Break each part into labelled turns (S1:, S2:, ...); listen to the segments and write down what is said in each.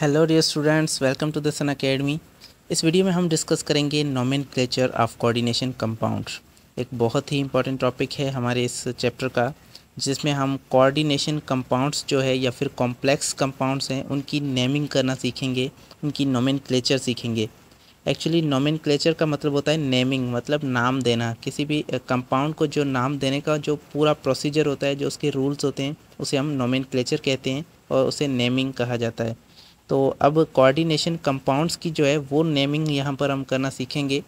S1: hello dear students welcome to Dasan academy इस वीडियो में हम डिस्कस करेंगे नोमिन ऑफ कोऑर्डिनेशन कंपाउंड एक बहुत ही इंपॉर्टेंट टॉपिक है हमारे इस चैप्टर का जिसमें हम कोऑर्डिनेशन कंपाउंड्स जो है या फिर कॉम्प्लेक्स कंपाउंड्स हैं उनकी नेमिंग करना सीखेंगे उनकी नोमिन सीखेंगे एक्चुअली नोमिन का मतलब होता है नेमिंग मतलब नाम देना किसी भी कंपाउंड को जो नाम देने का जो पूरा प्रोसीजर होता है जो उसके रूल्स होते हैं उसे हम नोमिन कहते हैं और उसे नेमिंग कहा जाता है तो अब कोऑर्डिनेशन कंपाउंड्स की जो है वो नेमिंग यहाँ पर हम करना सीखेंगे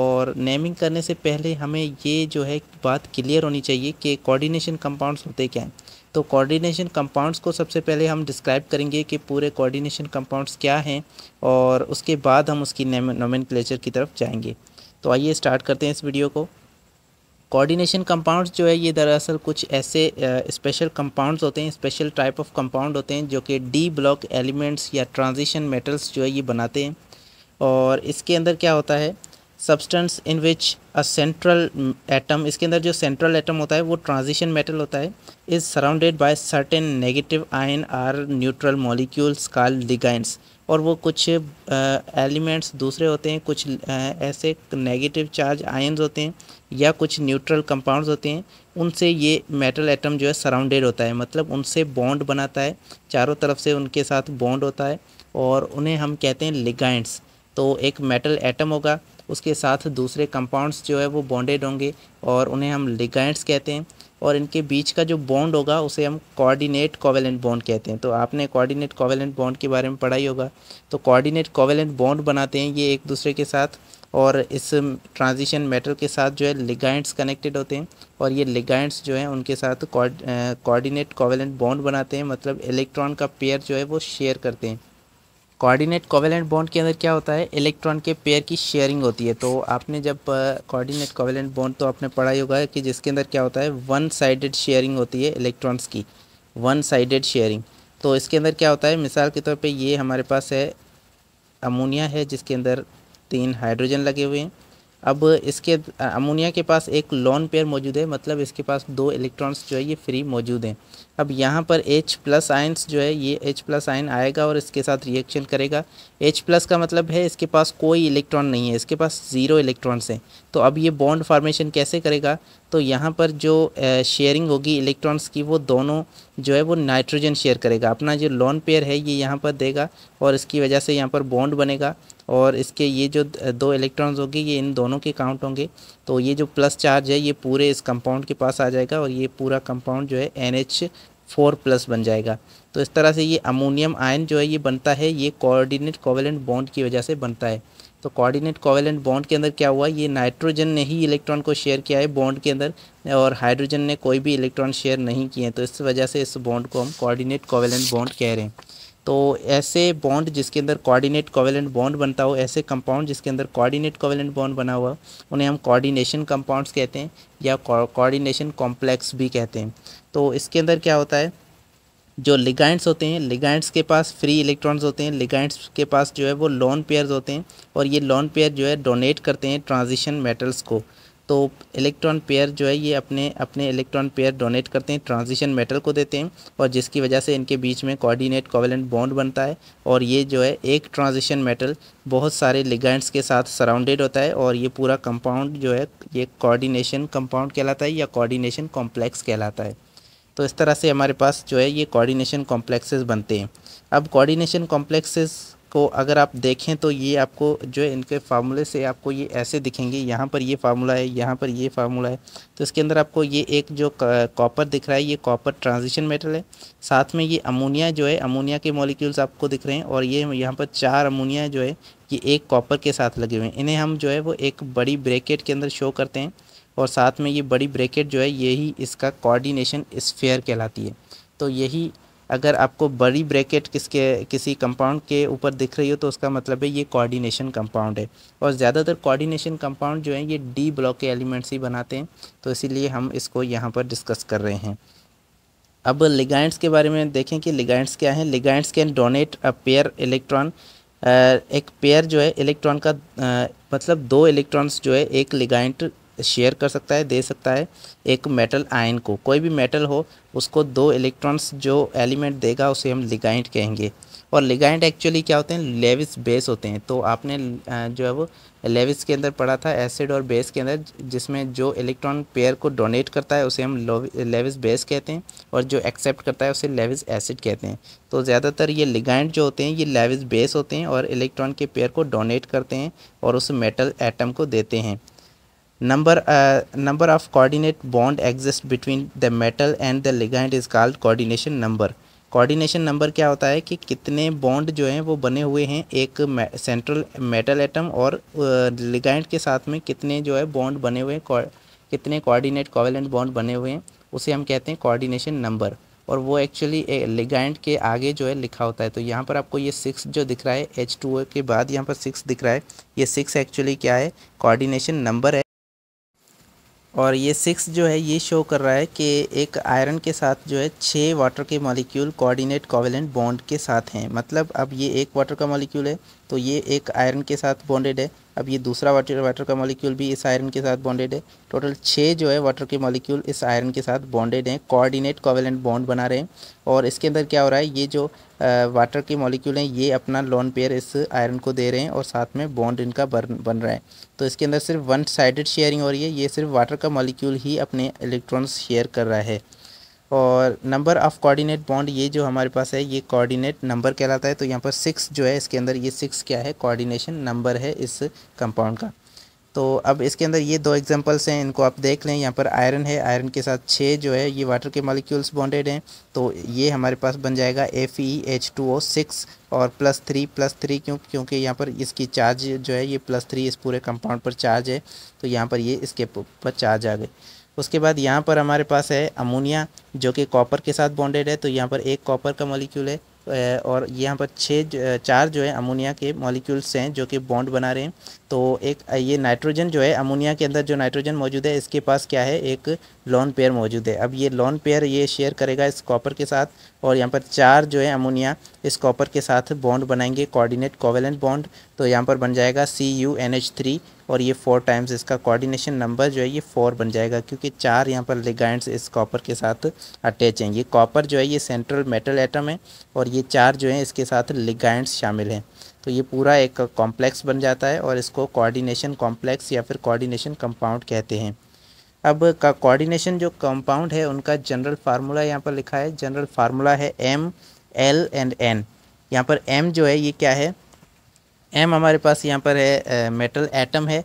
S1: और नेमिंग करने से पहले हमें ये जो है बात क्लियर होनी चाहिए कि कोऑर्डिनेशन कंपाउंड्स होते क्या हैं तो कोऑर्डिनेशन कंपाउंड्स को सबसे पहले हम डिस्क्राइब करेंगे कि पूरे कोऑर्डिनेशन कंपाउंड्स क्या हैं और उसके बाद हम उसकी नोमेन की तरफ जाएंगे तो आइए स्टार्ट करते हैं इस वीडियो को कोऑर्डिनेशन कंपाउंड्स जो है ये दरअसल कुछ ऐसे स्पेशल कंपाउंड्स होते हैं स्पेशल टाइप ऑफ कंपाउंड होते हैं जो कि डी ब्लॉक एलिमेंट्स या ट्रांजिशन मेटल्स जो है ये बनाते हैं और इसके अंदर क्या होता है substance in which a central atom इसके अंदर जो सेंट्रल एटम होता है वो ट्रांजिशन मेटल होता है is surrounded by certain negative ion or neutral molecules called ligands और वो कुछ एलिमेंट्स दूसरे होते हैं कुछ ऐसे नेगेटिव चार्ज आयन्स होते हैं या कुछ न्यूट्रल कंपाउंड्स होते हैं उनसे ये मेटल एटम जो है सराउंडेड होता है मतलब उनसे बॉन्ड बनाता है चारों तरफ से उनके साथ बॉन्ड होता है और उन्हें हम कहते हैं लिगाइंड्स तो एक मेटल एटम होगा उसके साथ दूसरे कंपाउंड्स जो है वो बॉन्डेड होंगे और उन्हें हम लिगाइंड्स कहते हैं और इनके बीच का जो बॉन्ड होगा उसे हम कोऑर्डिनेट कोवेलेंट बॉन्ड कहते हैं तो आपने कोऑर्डिनेट कोवेलेंट बॉन्ड के बारे में पढ़ा ही होगा तो कोऑर्डिनेट कोवेलेंट बॉन्ड बनाते हैं ये एक दूसरे के साथ और इस ट्रांजिशन मेटल के साथ जो है लिगाइंट्स कनेक्टेड होते हैं और ये लिगाइंट्स जो हैं उनके साथ कोऑर्डिनेट कोवेलेंट बॉन्ड बनाते हैं मतलब इलेक्ट्रॉन का पेयर जो है वो शेयर करते हैं कोऑर्डिनेट कोवेलेंट बॉन्ड के अंदर क्या होता है इलेक्ट्रॉन के पेयर की शेयरिंग होती है तो आपने जब कोऑर्डिनेट कोवेलेंट बॉन्ड तो आपने पढ़ा ही होगा कि जिसके अंदर क्या होता है वन साइडेड शेयरिंग होती है इलेक्ट्रॉन्स की वन साइडेड शेयरिंग तो इसके अंदर क्या होता है मिसाल के तौर पे ये हमारे पास है अमोनिया है जिसके अंदर तीन हाइड्रोजन लगे हुए हैं अब इसके अमोनिया के पास एक लॉन पेयर मौजूद है मतलब इसके पास दो इलेक्ट्रॉन्स जो है ये फ्री मौजूद हैं अब यहाँ पर H प्लस आइन्स जो है ये H प्लस आइन आएगा और इसके साथ रिएक्शन करेगा H प्लस का मतलब है इसके पास कोई इलेक्ट्रॉन नहीं है इसके पास ज़ीरो इलेक्ट्रॉन्स हैं तो अब ये बॉन्ड फार्मेशन कैसे करेगा तो यहाँ पर जो शेयरिंग होगी इलेक्ट्रॉन्स की वो दोनों जो है वो नाइट्रोजन शेयर करेगा अपना जो लॉन पेयर है ये यहाँ पर देगा और इसकी वजह से यहाँ पर बॉन्ड बनेगा और इसके ये जो दो इलेक्ट्रॉन्स होगी ये इन दोनों के काउंट होंगे तो ये जो प्लस चार्ज है ये पूरे इस कंपाउंड के पास आ जाएगा और ये पूरा कंपाउंड जो है एन एच फोर प्लस बन जाएगा तो इस तरह से ये अमोनियम आयन जो है ये बनता है ये कोऑर्डिनेट कोवेलेंट बॉन्ड की वजह से बनता है तो कोऑर्डिनेट कोवेलेंट बॉन्ड के अंदर क्या हुआ ये नाइट्रोजन ने ही इलेक्ट्रॉन को शेयर किया है बॉन्ड के अंदर और हाइड्रोजन ने कोई भी इलेक्ट्रॉन शेयर नहीं किए तो इस वजह से इस बॉन्ड को हम कोऑर्डिनेट कोवेलेंट बॉन्ड कह रहे हैं तो ऐसे बॉन्ड जिसके अंदर कोऑर्डिनेट कोवेलेंट बॉन्ड बनता हो ऐसे कंपाउंड जिसके अंदर कोऑर्डिनेट कोवेलेंट बॉन्ड बना हुआ उन्हें हम कोऑर्डिनेशन कंपाउंड्स कहते हैं या कोऑर्डिनेशन कॉम्प्लेक्स भी कहते हैं तो इसके अंदर क्या होता है जो लिगाइंड्स होते हैं लिगाइंड्स के पास फ्री इलेक्ट्रॉन्स होते हैं लिगाइंड्स के पास जो है वो लॉन पेयर्स होते हैं और ये लॉन पेयर जो है डोनेट करते हैं ट्रांजिशन मेटल्स को तो इलेक्ट्रॉन पेयर जो है ये अपने अपने इलेक्ट्रॉन पेयर डोनेट करते हैं ट्रांजिशन मेटल को देते हैं और जिसकी वजह से इनके बीच में कोऑर्डिनेट कोवेलेंट बॉन्ड बनता है और ये जो है एक ट्रांजिशन मेटल बहुत सारे लिगेंड्स के साथ सराउंडेड होता है और ये पूरा कंपाउंड जो है ये कोऑर्डिनेशन कंपाउंड कहलाता है या कोऑर्डिनेशन कॉम्प्लेक्स कहलाता है तो इस तरह से हमारे पास जो है ये कोऑर्डिनेशन कॉम्प्लेक्सेस बनते हैं अब कोऑर्डिनेशन कॉम्प्लेक्सेस को अगर आप देखें तो ये आपको जो है इनके फार्मूले से आपको ये ऐसे दिखेंगे यहाँ पर ये फार्मूला है यहाँ पर ये फार्मूला है तो इसके अंदर आपको ये एक जो कॉपर दिख रहा है ये कॉपर ट्रांजिशन मेटल है साथ में ये अमोनिया जो है अमोनिया के मॉलिक्यूल्स आपको दिख रहे हैं और ये यहाँ पर चार अमोनिया जो है ये एक कॉपर के साथ लगे हुए हैं इन्हें हम जो है वो एक बड़ी ब्रेकेट के अंदर शो करते हैं और साथ में ये बड़ी ब्रेकेट जो है यही इसका कोऑर्डिनेशन स्फेयर कहलाती है तो यही अगर आपको बड़ी ब्रैकेट किसके किसी कंपाउंड के ऊपर दिख रही हो तो उसका मतलब है ये कोऑर्डिनेशन कंपाउंड है और ज़्यादातर कोऑर्डिनेशन कंपाउंड जो है ये डी ब्लॉक के एलिमेंट्स ही बनाते हैं तो इसीलिए हम इसको यहाँ पर डिस्कस कर रहे हैं अब लिगाइंड्स के बारे में देखें कि लिगाइंड्स क्या हैं ligands can donate a pair electron एक पेयर जो है इलेक्ट्रॉन का आ, मतलब दो इलेक्ट्रॉन्स जो है एक लिगाइंट शेयर कर सकता है दे सकता है एक मेटल आयन को कोई भी मेटल हो उसको दो इलेक्ट्रॉन्स जो एलिमेंट देगा उसे हम लिगाइंट कहेंगे और लिगाइंट एक्चुअली क्या होते हैं लेविस बेस होते हैं तो आपने जो है वो लेविस के अंदर पढ़ा था एसिड और बेस के अंदर जिसमें जो इलेक्ट्रॉन पेयर को डोनेट करता है उसे हम लेविस बेस कहते हैं और जो एक्सेप्ट करता है उसे लेविस एसिड कहते हैं तो ज़्यादातर ये लिगाइंट जो होते हैं ये लेविस बेस होते हैं और इलेक्ट्रॉन के पेयर को डोनेट करते हैं और उस मेटल एटम को देते हैं number uh, number of coordinate bond between between the metal and the ligand is called coordination number coordination number क्या होता है कि कितने बॉन्ड जो हैं वो बने हुए हैं एक सेंट्रल मेटल एटम और लिगाइंड uh, के साथ में कितने जो है बॉन्ड बने हुए हैं कितने कोऑर्डिनेट कोवेलेंट बॉन्ड बने हुए हैं उसे हम कहते हैं कोऑर्डिनेशन नंबर और वो एक्चुअली लिगाइंड के आगे जो है लिखा होता है तो यहाँ पर आपको ये सिक्स जो दिख रहा है एच टू के बाद यहाँ पर सिक्स दिख रहा है ये सिक्स एक्चुअली क्या है कोऑर्डिनेशन नंबर है और ये सिक्स जो है ये शो कर रहा है कि एक आयरन के साथ जो है छः वाटर के मॉलिक्यूल कोऑर्डिनेट कोवेलेंट बॉन्ड के साथ हैं मतलब अब ये एक वाटर का मॉलिक्यूल है तो ये एक आयरन के साथ बॉन्डेड है अब ये दूसरा वाटर वाटर का मॉलिक्यूल भी इस आयरन के साथ बॉन्डेड है टोटल छः जो है वाटर के मॉलिक्यूल इस आयरन के साथ बॉन्डेड हैं कोऑर्डिनेट कोवेलेंट बॉन्ड बना रहे हैं और इसके अंदर क्या हो रहा है ये जो वाटर के मॉलिक्यूल हैं ये अपना लॉन पेयर इस आयरन को दे रहे हैं और साथ में बॉन्ड इनका बन बन रहा है तो इसके अंदर सिर्फ वन साइडेड शेयरिंग हो रही है ये सिर्फ वाटर का मॉलिक्यूल ही अपने इलेक्ट्रॉन्स शेयर कर रहा है और नंबर ऑफ़ कोऑर्डिनेट बॉन्ड ये जो हमारे पास है ये कोऑर्डिनेट नंबर कहलाता है तो यहाँ पर सिक्स जो है इसके अंदर ये सिक्स क्या है कोऑर्डिनेशन नंबर है इस कंपाउंड का तो अब इसके अंदर ये दो एग्जांपल्स हैं इनको आप देख लें यहाँ पर आयरन है आयरन के साथ छः जो है ये वाटर के मॉलिक्यूल्स बॉन्डेड हैं तो ये हमारे पास बन जाएगा F E H two O six और प्लस थ्री प्लस थ्री क्यों क्योंकि यहाँ पर इसकी चार्ज जो है ये प्लस थ्री इस पूरे कंपाउंड पर चार्ज है तो यहाँ पर ये इसके पर चार्ज आ गए उसके बाद यहाँ पर हमारे पास है अमोनिया जो कि कॉपर के साथ बॉन्डेड है तो यहाँ पर एक कॉपर का मॉलिक्यूल है और यहाँ पर छः चार जो है अमोनिया के मॉलिक्यूल्स हैं जो कि बॉन्ड बना रहे हैं तो एक ये नाइट्रोजन जो है अमोनिया के अंदर जो नाइट्रोजन मौजूद है इसके पास क्या है एक लॉन पेयर मौजूद है अब ये लॉन पेयर ये शेयर करेगा इस कॉपर के साथ और यहाँ पर चार जो है अमोनिया इस कॉपर के साथ बॉन्ड बनाएंगे कोऑर्डिनेट कोवेलेंट बॉन्ड तो यहाँ पर बन जाएगा C U N H three और ये फोर टाइम्स इसका कोऑर्डिनेशन नंबर जो है ये फोर बन जाएगा क्योंकि चार यहाँ पर लिगाइंड्स इस कॉपर के साथ अटैच हैं ये कॉपर जो है ये सेंट्रल मेटल एटम है और ये चार जो है इसके साथ लिगाइंड्स शामिल हैं तो ये पूरा एक कॉम्प्लेक्स बन जाता है और इसको कोऑर्डिनेशन कॉम्प्लेक्स या फिर कोऑर्डिनेशन कंपाउंड कहते हैं अब का कोऑर्डिनेशन जो कंपाउंड है उनका जनरल फार्मूला यहाँ पर लिखा है जनरल फार्मूला है एम एल एंड एन यहाँ पर एम जो है ये क्या है एम हमारे पास यहाँ पर है मेटल एटम है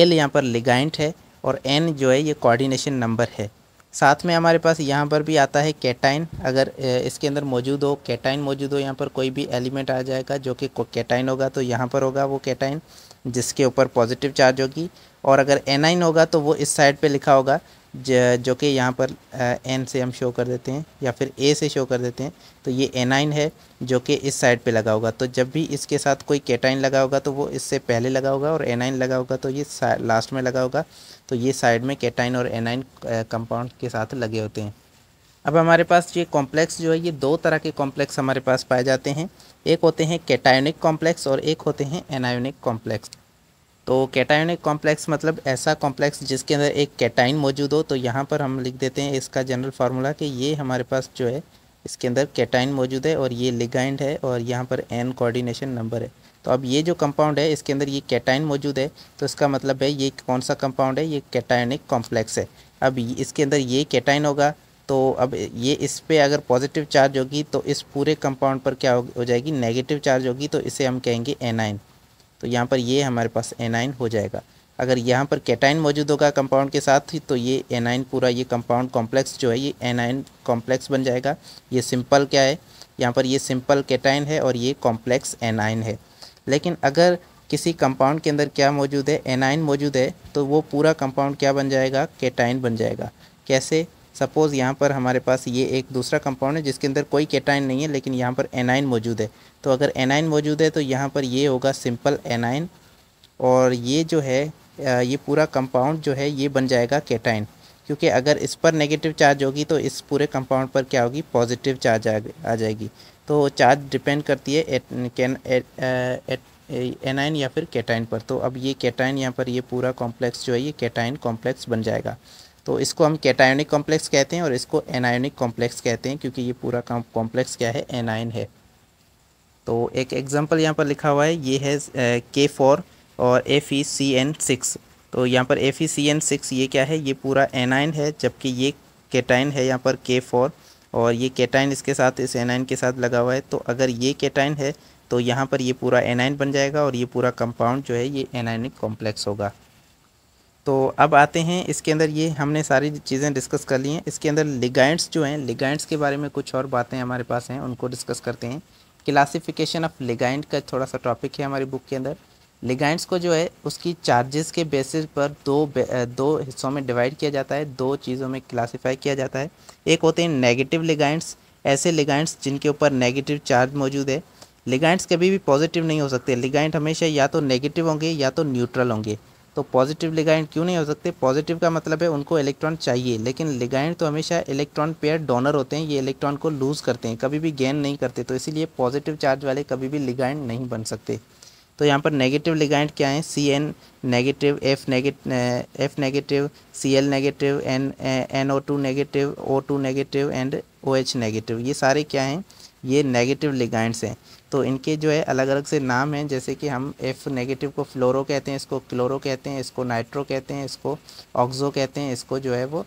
S1: एल यहाँ पर लिगाइंट है और एन जो है ये कोऑर्डिनेशन नंबर है साथ में हमारे पास यहाँ पर भी आता है कैटाइन अगर इसके अंदर मौजूद हो कैटाइन मौजूद हो यहाँ पर कोई भी एलिमेंट आ जाएगा जो कि कैटाइन होगा तो यहाँ पर होगा वो कैटाइन जिसके ऊपर पॉजिटिव चार्ज होगी और अगर एन आइन होगा तो वो इस साइड पे लिखा होगा जो कि यहाँ पर एन से हम शो कर देते हैं या फिर ए से शो कर देते हैं तो ये एन आइन है जो कि इस साइड पे लगा होगा तो जब भी इसके साथ कोई केटाइन लगा होगा तो वो इससे पहले लगा होगा और एन आइन लगा होगा तो ये लास्ट में लगा होगा तो ये साइड में केटाइन और एन आइन कंपाउंड के साथ लगे होते हैं अब हमारे पास ये कॉम्प्लेक्स जो है ये दो तरह के कॉम्प्लेक्स हमारे पास पाए जाते हैं एक होते हैं कैटायनिक कॉम्प्लेक्स और एक होते हैं एनायोनिक कॉम्प्लेक्स तो कैटायनिक कॉम्प्लेक्स मतलब ऐसा कॉम्प्लेक्स जिसके अंदर एक कैटाइन मौजूद हो तो यहाँ पर हम लिख देते हैं इसका जनरल फार्मूला कि ये हमारे पास जो है इसके अंदर कैटाइन मौजूद है और ये लिगाइंड है और यहाँ पर एन कोऑर्डिनेशन नंबर है तो अब ये जो कंपाउंड है इसके अंदर ये कैटाइन मौजूद है तो इसका मतलब है ये कौन सा कंपाउंड है ये कैटायनिक कॉम्प्लेक्स है अब इसके अंदर ये कैटाइन होगा तो अब ये इस पर अगर पॉजिटिव चार्ज होगी तो इस पूरे कंपाउंड पर क्या हो जाएगी नेगेटिव चार्ज होगी तो इसे हम कहेंगे एनाइन तो यहाँ पर ये हमारे पास एनाइन हो जाएगा अगर यहाँ पर कैटाइन मौजूद होगा कंपाउंड के साथ ही तो ये एनाइन पूरा ये कंपाउंड कॉम्प्लेक्स जो है ये एनाइन कॉम्प्लेक्स बन जाएगा ये सिंपल क्या है यहाँ पर ये सिंपल कैटाइन है और ये कॉम्प्लेक्स एनाइन है लेकिन अगर किसी कंपाउंड के अंदर क्या मौजूद है एनाइन मौजूद है तो वो पूरा कंपाउंड क्या बन जाएगा कैटाइन बन जाएगा कैसे सपोज़ यहाँ पर हमारे पास ये एक दूसरा कंपाउंड है जिसके अंदर कोई केटाइन नहीं है लेकिन यहाँ पर एनाइन मौजूद है तो अगर एनाइन मौजूद है तो यहाँ पर ये होगा सिंपल एनाइन और ये जो है ये पूरा कंपाउंड जो है ये बन जाएगा केटाइन क्योंकि अगर इस पर नेगेटिव चार्ज होगी तो इस पूरे कंपाउंड पर क्या होगी पॉजिटिव चार्ज आ जाएगी तो चार्ज डिपेंड करती है एट, कैन, एट, एनाइन या फिर केटाइन पर तो अब ये केटाइन यहाँ पर ये पूरा कॉम्प्लेक्स जो है ये केटाइन कॉम्प्लेक्स बन जाएगा तो इसको हम कैटायनिक कॉम्प्लेक्स कहते हैं और इसको एनायनिक कॉम्प्लेक्स कहते हैं क्योंकि ये पूरा कॉम्प्लेक्स क्या है एनायन है तो एक एग्जांपल यहाँ पर लिखा हुआ है ये है के फोर और F E C N six तो यहाँ पर F E C N six ये क्या है ये पूरा एनाइन है जबकि ये केटाइन है यहाँ पर के फोर और ये केटाइन इसके साथ इस एनाइन के साथ लगा हुआ है तो अगर ये केटाइन है तो यहाँ पर ये पूरा एनाइन बन जाएगा और ये पूरा कंपाउंड जो है ये एनाइनिक कॉम्प्लेक्स होगा तो अब आते हैं इसके अंदर ये हमने सारी चीज़ें डिस्कस कर ली हैं इसके अंदर लिगाइंड्स जो हैं लिगाइंड्स के बारे में कुछ और बातें हमारे पास हैं उनको डिस्कस करते हैं क्लासिफिकेशन ऑफ लिगाइंड का थोड़ा सा टॉपिक है हमारी बुक के अंदर लिगाइंड्स को जो है उसकी चार्जेस के बेसिस पर दो दो हिस्सों में डिवाइड किया जाता है दो चीज़ों में क्लासीफाई किया जाता है एक होते हैं नेगेटिव लिगाइंड्स ऐसे लिगाइंड्स जिनके ऊपर नेगेटिव चार्ज मौजूद है लिगाइंड्स कभी भी पॉजिटिव नहीं हो सकते लिगाइंड हमेशा या तो नेगेटिव होंगे या तो न्यूट्रल होंगे तो पॉजिटिव लिगाइंड क्यों नहीं हो सकते पॉजिटिव का मतलब है उनको इलेक्ट्रॉन चाहिए लेकिन लिगाइंड तो हमेशा इलेक्ट्रॉन पेयर डोनर होते हैं ये इलेक्ट्रॉन को लूज़ करते हैं कभी भी गेन नहीं करते तो इसीलिए पॉजिटिव चार्ज वाले कभी भी लिगाइंड नहीं बन सकते तो यहाँ पर नेगेटिव लिगाइंड क्या है C N negative F negative F negative C L negative N N O two negative O two negative and O H negative ये सारे क्या हैं ये नेगेटिव लिगाइंड्स हैं तो इनके जो है अलग अलग से नाम हैं जैसे कि हम एफ़ नेगेटिव को फ्लोरो कहते हैं इसको क्लोरो कहते हैं इसको नाइट्रो कहते हैं इसको ऑक्जो कहते हैं इसको जो है वो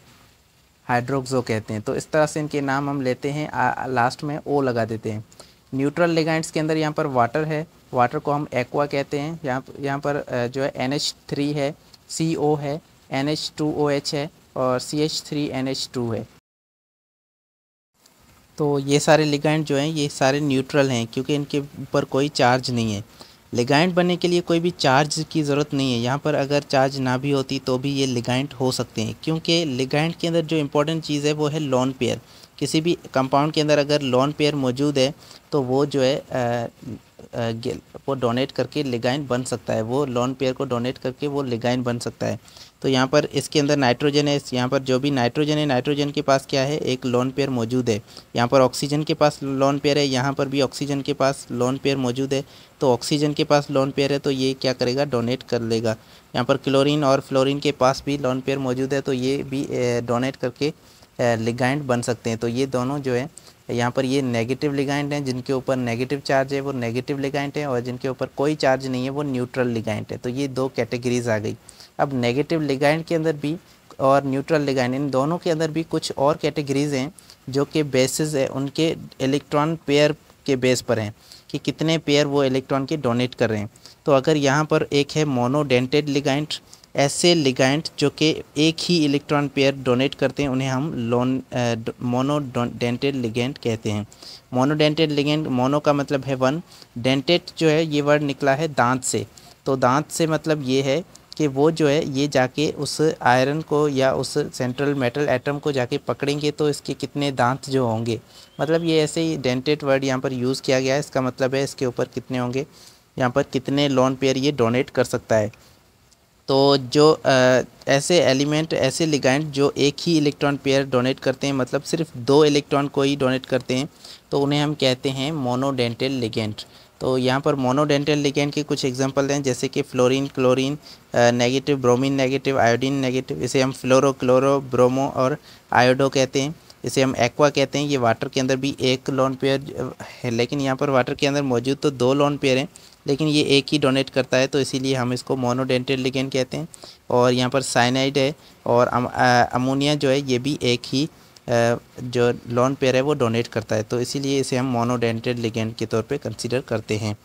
S1: हाइड्रोक्सो कहते हैं तो इस तरह से इनके नाम हम लेते हैं आ, लास्ट में ओ लगा देते हैं न्यूट्रल लिगाइंट्स के अंदर यहाँ पर वाटर है वाटर को हम एक्वा कहते हैं यहाँ यहाँ पर जो है एन एच थ्री है सी ओ है N H two O H है और C H three N H two है तो ये सारे लिगाइंड जो हैं ये सारे न्यूट्रल हैं क्योंकि इनके ऊपर कोई चार्ज नहीं है लिगाइंड बनने के लिए कोई भी चार्ज की ज़रूरत नहीं है यहाँ पर अगर चार्ज ना भी होती तो भी ये लिगाइंड हो सकते हैं क्योंकि लिगाइंड के अंदर जो इंपॉर्टेंट चीज़ है वो है लॉन पेयर किसी भी कंपाउंड के अंदर अगर लॉन पेयर मौजूद है तो वो जो है आ, आ, वो डोनेट करके लिगाइंड बन सकता है वो लॉन पेयर को डोनेट करके वो लिगाइंड बन सकता है तो यहाँ पर इसके अंदर नाइट्रोजन है यहाँ पर जो भी नाइट्रोजन है नाइट्रोजन के पास क्या है एक लोन पेयर मौजूद है यहाँ पर ऑक्सीजन के पास लोन पेयर है यहाँ पर भी ऑक्सीजन के पास लोन पेयर मौजूद है तो ऑक्सीजन के पास लोन पेयर है तो ये क्या करेगा डोनेट कर लेगा यहाँ पर क्लोरीन और फ्लोरिन के पास भी लोन पेयर मौजूद है तो ये भी डोनेट करके लिगाइंड बन सकते हैं तो ये दोनों जो है यहाँ पर ये नेगेटिव लिगाइंट हैं जिनके ऊपर नेगेटिव चार्ज है वो नेगेटिव लिगाइंट है और जिनके ऊपर कोई चार्ज नहीं है वो न्यूट्रल लिगाइंट है तो ये दो कैटेगरीज आ गई अब नेगेटिव लिगाइंड के अंदर भी और न्यूट्रल लिगाइंड इन दोनों के अंदर भी कुछ और कैटेगरीज हैं जो कि बेसिस है उनके इलेक्ट्रॉन पेयर के बेस पर हैं कि कितने पेयर वो इलेक्ट्रॉन के डोनेट कर रहे हैं तो अगर यहाँ पर एक है मोनोडेंटेड लिगाइंट ऐसे लिगाइंट जो कि एक ही इलेक्ट्रॉन पेयर डोनेट करते हैं उन्हें हम लोन मोनोडेंटेड लिगेंट कहते हैं मोनोडेंटेड लिगेंट मोनो का मतलब है वन डेंटेड जो है ये वर्ड निकला है दांत से तो दांत से मतलब ये है कि वो जो है ये जाके उस आयरन को या उस सेंट्रल मेटल एटम को जाके पकड़ेंगे तो इसके कितने दांत जो होंगे मतलब ये ऐसे ही डेंटेड वर्ड यहाँ पर यूज़ किया गया है इसका मतलब है इसके ऊपर कितने होंगे यहाँ पर कितने लॉन पेयर ये डोनेट कर सकता है तो जो आ, ऐसे एलिमेंट ऐसे लिगेंट जो एक ही इलेक्ट्रॉन पेयर डोनेट करते हैं मतलब सिर्फ दो इलेक्ट्रॉन को ही डोनेट करते हैं तो उन्हें हम कहते हैं मोनोडेंटेड लिगेंट तो यहाँ पर मोनोडेंटल लिगेंड के कुछ एग्जांपल हैं जैसे कि fluorine chlorine negative bromine negative iodine negative इसे हम फ्लोरो क्लोरो ब्रोमो और आयोडो कहते हैं इसे हम एक्वा कहते हैं ये वाटर के अंदर भी एक लॉन पेयर है लेकिन यहाँ पर वाटर के अंदर मौजूद तो दो लॉन पेयर हैं लेकिन ये एक ही डोनेट करता है तो इसीलिए हम इसको मोनोडेंटेड लिगेंड कहते हैं और यहाँ पर साइनाइड है और अमोनिया जो है ये भी एक ही जो लोन पेयर है वो डोनेट करता है तो इसीलिए इसे हम मोनोडेंटेड लिगेंड के तौर पे कंसिडर करते हैं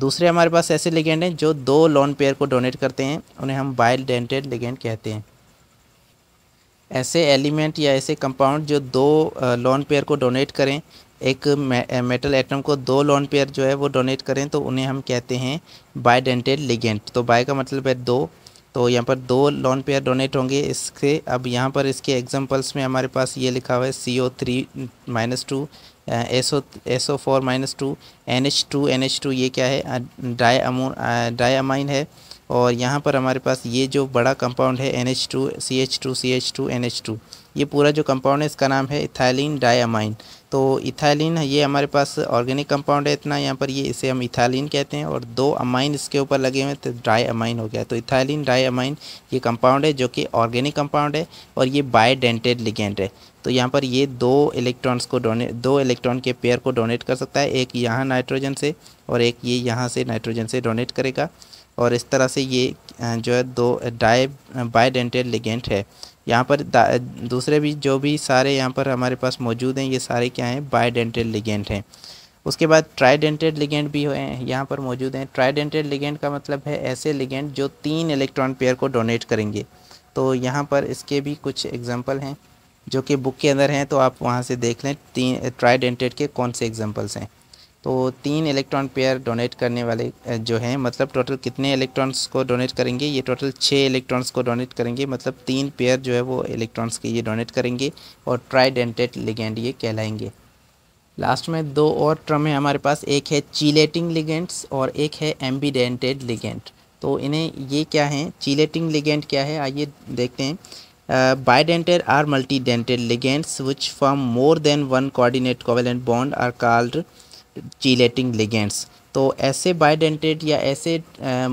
S1: दूसरे हमारे पास ऐसे लिगेंड हैं जो दो लॉन पेयर को डोनेट करते हैं उन्हें हम बाइल डेंटेड लिगेंड कहते हैं ऐसे एलिमेंट या ऐसे कंपाउंड जो दो लॉन पेयर को डोनेट करें एक मेटल एटम को दो लोन पेयर जो है वो डोनेट करें तो उन्हें हम कहते हैं बायडेंटेड लिगेंट तो बाय का मतलब है दो तो यहाँ पर दो लॉन पेयर डोनेट होंगे इसके अब यहाँ पर इसके एग्जांपल्स में हमारे पास ये लिखा हुआ है C O three minus two S O S O four minus two N H two N H two ये क्या है डाई अमो डाई अमाइन है और यहाँ पर हमारे पास ये जो बड़ा कंपाउंड है N H two C H two C H two N H two ये पूरा जो कंपाउंड है इसका नाम है इथाइलिन डाई अमाइन तो इथाइलिन ये हमारे पास ऑर्गेनिक कंपाउंड है इतना यहाँ पर ये इसे हम इथाइलिन कहते हैं और दो अमाइन इसके ऊपर लगे हुए तो ड्राई अमाइन हो गया तो इथाइलिन ड्राई अमाइन ये कंपाउंड है जो कि ऑर्गेनिक कंपाउंड है और ये बायोडेंटेड लिगेंड है तो यहाँ पर ये दो इलेक्ट्रॉन्स को डोनेट दो इलेक्ट्रॉन के पेयर को डोनेट कर सकता है एक यहाँ नाइट्रोजन से और एक ये यहाँ से नाइट्रोजन से डोनेट करेगा और इस तरह से ये जो है दो डाई बायोडेंटेड लिगेंट है यहाँ पर दूसरे भी जो भी सारे यहाँ पर हमारे पास मौजूद हैं ये सारे क्या हैं बायडेंटेड लिगेंट हैं उसके बाद ट्राइडेंटेड लिगेंट भी हैं यहाँ पर मौजूद हैं ट्राइडेंटेड लिगेंट का मतलब है ऐसे लिगेंट जो तीन इलेक्ट्रॉन पेयर को डोनेट करेंगे तो यहाँ पर इसके भी कुछ एग्जाम्पल हैं जो कि बुक के अंदर हैं तो आप वहाँ से देख लें तीन ट्राइडेंटेड के कौन से एग्जाम्पल्स हैं तो तीन इलेक्ट्रॉन पेयर डोनेट करने वाले जो हैं मतलब टोटल कितने इलेक्ट्रॉन्स को डोनेट करेंगे ये टोटल छः इलेक्ट्रॉन्स को डोनेट करेंगे मतलब तीन पेयर जो है वो इलेक्ट्रॉन्स के ये डोनेट करेंगे और ट्राइडेंटेट लिगेंड ये कहलाएंगे लास्ट में दो और ट्रम है हमारे पास एक है चीलेटिंग लिगेंट्स और एक है एम्बीडेंटेड लिगेंट तो इन्हें ये क्या है चीलेटिंग लिगेंट क्या है आइए देखते हैं bidentate or multidentate ligands which form more than one coordinate covalent bond are called chelating ligands तो ऐसे बायोडेंटेड या ऐसे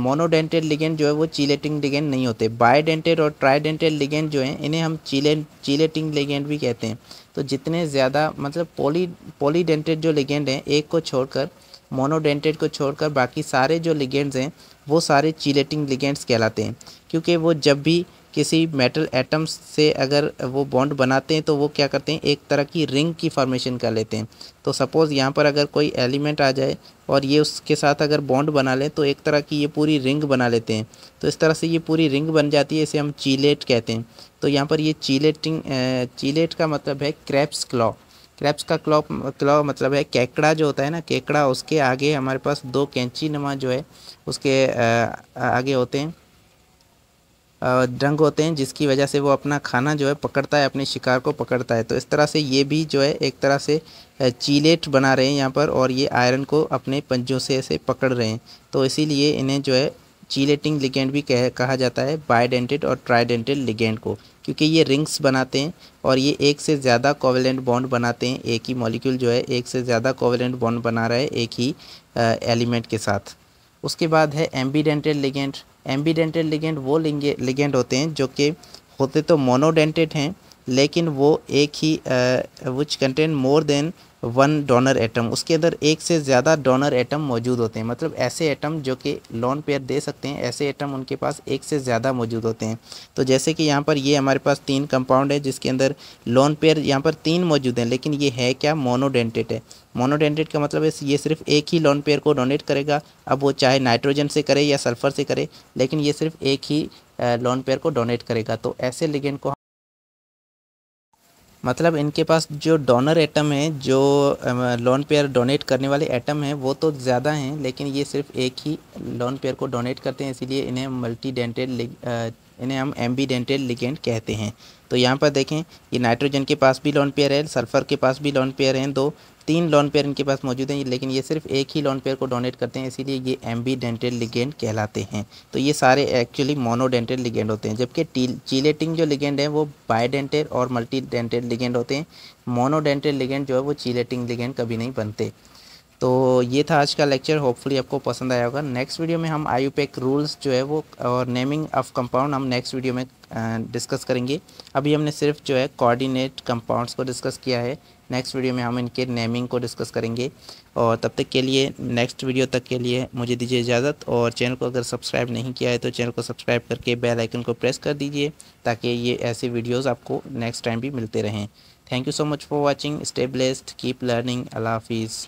S1: मोनोडेंटेड लिगेंड जो है वो चीलेटिंग लिगेंड नहीं होते बायोडेंटेड और ट्राइडेंटेड लिगेंड जो हैं इन्हें हम चीले चीलेटिंग लिगेंड भी कहते हैं तो जितने ज़्यादा मतलब पोली पोलीडेंटेड जो लिगेंड हैं एक को छोड़कर मोनोडेंटेड को छोड़कर बाकी सारे जो लिगेंड्स हैं वो सारे चीलेटिंग लिगेंड्स कहलाते हैं क्योंकि वो जब भी किसी मेटल एटम्स से अगर वो बॉन्ड बनाते हैं तो वो क्या करते हैं एक तरह की रिंग की फॉर्मेशन कर लेते हैं तो सपोज़ यहाँ पर अगर कोई एलिमेंट आ जाए और ये उसके साथ अगर बॉन्ड बना लें तो एक तरह की ये पूरी रिंग बना लेते हैं तो इस तरह से ये पूरी रिंग बन जाती है इसे हम चीलेट कहते हैं तो यहाँ पर ये चीलेटिंग चीलेट का मतलब है क्रैप्स क्लॉ क्रैप्स का क्लॉ क्लॉ मतलब है केकड़ा जो होता है ना केकड़ा उसके आगे हमारे पास दो कैंची नमा जो है उसके आगे होते हैं ड्रंक होते हैं जिसकी वजह से वो अपना खाना जो है पकड़ता है अपने शिकार को पकड़ता है तो इस तरह से ये भी जो है एक तरह से चीलेट बना रहे हैं यहाँ पर और ये आयरन को अपने पंजों से ऐसे पकड़ रहे हैं तो इसीलिए इन्हें जो है चीलेटिंग लिगेंड भी कह कहा जाता है बायडेंटेड और ट्राइडेंटेड लिगेंड को क्योंकि ये रिंग्स बनाते हैं और ये एक से ज़्यादा कोवेलेंट बॉन्ड बनाते हैं एक ही मॉलिक्यूल जो है एक से ज़्यादा कोवेलेंट बॉन्ड बना रहा है एक ही एलिमेंट के साथ उसके बाद है एम्बीडेंटेड लिगेंड एम्बीडेंटेड लिगेंड वो लिगेंड होते हैं जो कि होते तो मोनोडेंटेड हैं लेकिन वो एक ही which contain more than one donor atom उसके अंदर एक से ज़्यादा डोनर एटम मौजूद होते हैं मतलब ऐसे एटम जो कि लॉन पेयर दे सकते हैं ऐसे एटम उनके पास एक से ज़्यादा मौजूद होते हैं तो जैसे कि यहाँ पर ये हमारे पास तीन कंपाउंड है जिसके अंदर लॉन पेयर यहाँ पर तीन मौजूद हैं लेकिन ये है क्या मोनोडेंटेट है मोनोडेंटेट का मतलब ये सिर्फ एक ही लॉन पेयर को डोनेट करेगा अब वो चाहे नाइट्रोजन से करे या सल्फर से करे लेकिन ये सिर्फ एक ही लॉन पेयर को डोनेट करेगा तो ऐसे लिगेंड को मतलब इनके पास जो डोनर एटम है जो लोन पेयर डोनेट करने वाले एटम हैं वो तो ज़्यादा हैं लेकिन ये सिर्फ एक ही लोन पेयर को डोनेट करते हैं इसीलिए इन्हें मल्टी डेंटेड इन्हें हम एम्बी डेंटेड लिगेंट कहते हैं तो यहाँ पर देखें ये नाइट्रोजन के पास भी लोन पेयर है सल्फ़र के पास भी लोन पेयर हैं दो तीन लॉन पेयर इनके पास मौजूद हैं लेकिन ये सिर्फ एक ही लॉन पेयर को डोनेट करते हैं इसीलिए ये एम्बी डेंटेड लिगेंड कहलाते हैं तो ये सारे एक्चुअली मोनोडेंटेड लिगेंड होते हैं जबकि चीलेटिंग जो लिगेंड है वो बायडेंटेड और मल्टी डेंटेड लिगेंड होते हैं मोनोडेंटेड लिगेंड जो है वो चीलेटिंग लिगेंड कभी नहीं बनते तो ये था आज का लेक्चर होपफुली आपको पसंद आया होगा नेक्स्ट वीडियो में हम आयुपेक रूल्स जो है वो और नेमिंग ऑफ कंपाउंड हम नेक्स्ट वीडियो में डिस्कस करेंगे अभी हमने सिर्फ जो है कोऑर्डिनेट कंपाउंड्स को डिस्कस किया है नेक्स्ट वीडियो में हम इनके नेमिंग को डिस्कस करेंगे और तब तक के लिए नेक्स्ट वीडियो तक के लिए मुझे दीजिए इजाज़त और चैनल को अगर सब्सक्राइब नहीं किया है तो चैनल को सब्सक्राइब करके बेल आइकन को प्रेस कर दीजिए ताकि ये ऐसे वीडियोज़ आपको नेक्स्ट टाइम भी मिलते रहें thank you so much for watching stay blessed keep learning अल्लाह हाफिज़